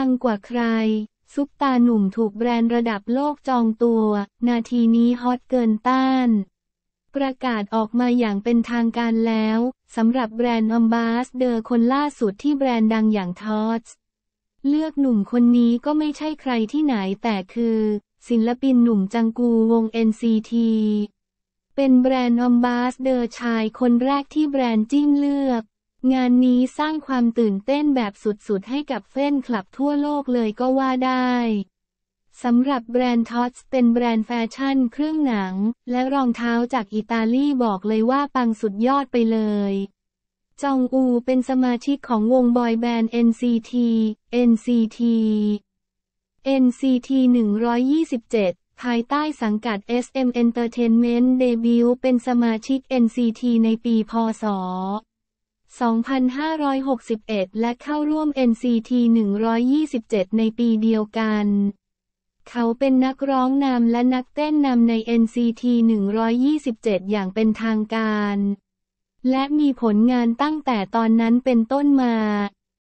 ังกว่าใคร ซุปตาหนุ่มถูกแบรนด์ระดับโลกจองตัว นาทีนี้ฮอตเกินต้าน ประกาศออกมาอย่างเป็นทางการแล้วสำหรับแบรนด์อัมบาสเดอร์คนล่าสุดที่แบรนด์ดังอย่างทอสเลือกหนุ่มคนนี้ก็ไม่ใช่ใครที่ไหนแต่คือ ศิลปินหนุ่มจังกูวง NCT เป็นแบรนด์อัมบาสเดอร์ชายคนแรกที่แบรนด์จิ้มเลือกงานนี้สร้างความตื่นเต้นแบบสุดๆ ให้กับแฟนคลับทั่วโลกเลยก็ว่าได้ สำหรับแบรนด์ท็อตส์เป็นแบรนด์แฟชั่นเครื่องหนัง และรองเท้าจากอิตาลีบอกเลยว่าปังสุดยอดไปเลย จองอูเป็นสมาชิกของวงบอยแบนด์ NCT NCT NCT 127 ภายใต้สังกัด SM Entertainment Debut เป็นสมาชิก NCT ในปี พศ2561 และเข้าร่วม NCT 127 ในปีเดียวกัน เขาเป็นนักร้องนำและนักเต้นนำใน NCT 127 อย่างเป็นทางการ และมีผลงานตั้งแต่ตอนนั้นเป็นต้นมา